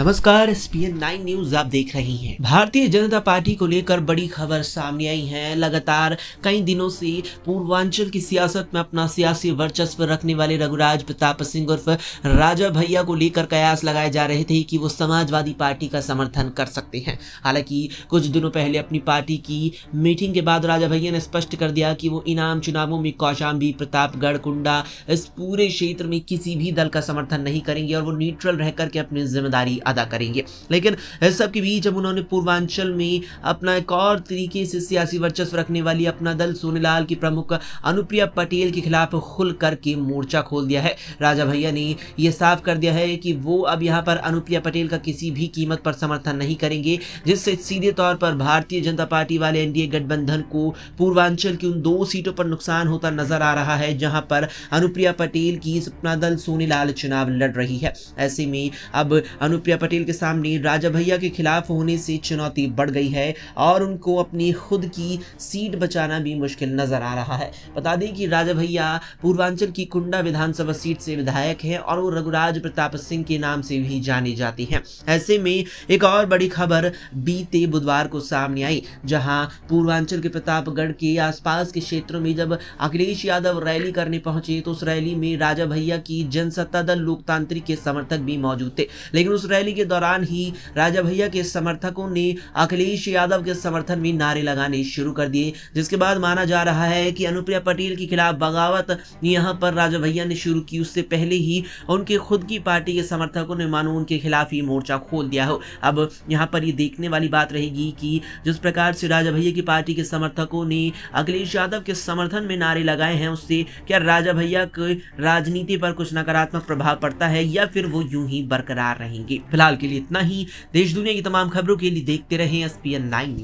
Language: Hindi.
नमस्कार एस पी नाइन न्यूज आप देख रहे हैं भारतीय जनता पार्टी को लेकर बड़ी खबर सामने आई है लगातार कई दिनों से पूर्वांचल की सियासत में अपना सियासी वर्चस्व रखने वाले रघुराज प्रताप सिंह उर्फ राजा भैया को लेकर कयास लगाए जा रहे थे कि वो समाजवादी पार्टी का समर्थन कर सकते हैं हालांकि कुछ दिनों पहले अपनी पार्टी की मीटिंग के बाद राजा भैया ने स्पष्ट कर दिया कि वो इनाम चुनावों में कौशाम्बी प्रतापगढ़ कुंडा इस पूरे क्षेत्र में किसी भी दल का समर्थन नहीं करेंगे और वो न्यूट्रल रह करके अपनी जिम्मेदारी अदा करेंगे लेकिन इस सब के बीच जब उन्होंने पूर्वांचल में अपना एक और तरीके से सियासी वर्चस्व रखने वाली अपना दल सोनीलाल की प्रमुख अनुप्रिया पटेल के खिलाफ खुल करके मोर्चा खोल दिया है राजा भैया ने यह साफ कर दिया है कि वो अब यहाँ पर अनुप्रिया पटेल का किसी भी कीमत पर समर्थन नहीं करेंगे जिससे सीधे तौर पर भारतीय जनता पार्टी वाले एनडीए गठबंधन को पूर्वांचल की उन दो सीटों पर नुकसान होता नजर आ रहा है जहां पर अनुप्रिया पटेल की सपना दल सोनीलाल चुनाव लड़ रही है ऐसे में अब अनुप्रिया पटेल के सामने राजा भैया के खिलाफ होने से चुनौती बढ़ गई है और उनको अपनी खुद की सीट बचाना भी मुश्किल नजर आ रहा है बता दें कि राजा भैया पूर्वांचल की कुंडा विधानसभा सीट से विधायक हैं और वो रघुराज प्रताप सिंह के नाम से भी जानी जाती हैं ऐसे में एक और बड़ी खबर बीते बुधवार को सामने आई जहां पूर्वांचल के प्रतापगढ़ के आसपास के क्षेत्रों में जब अखिलेश यादव रैली करने पहुंचे तो उस रैली में राजा भैया की जनसत्ता दल लोकतांत्रिक के समर्थक भी मौजूद थे लेकिन उस रैली रैली के दौरान ही राजा भैया के समर्थकों ने अखिलेश यादव के समर्थन में नारे लगाने शुरू कर दिए जिसके बाद माना जा रहा है कि अनुप्रिया पटेल के खिलाफ बगावत यहाँ पर राजा भैया ने शुरू की उससे पहले ही उनके खुद की पार्टी के समर्थकों ने मानो उनके खिलाफ ही मोर्चा खोल दिया हो अब यहाँ पर ये देखने वाली बात रहेगी कि जिस प्रकार से राजा भैया की पार्टी के समर्थकों ने अखिलेश यादव के समर्थन में नारे लगाए हैं उससे क्या राजा भैया के राजनीति पर कुछ नकारात्मक प्रभाव पड़ता है या फिर वो यूं ही बरकरार रहेंगे फिलहाल के लिए इतना ही देश दुनिया की तमाम खबरों के लिए देखते रहें एस पी एन नाइन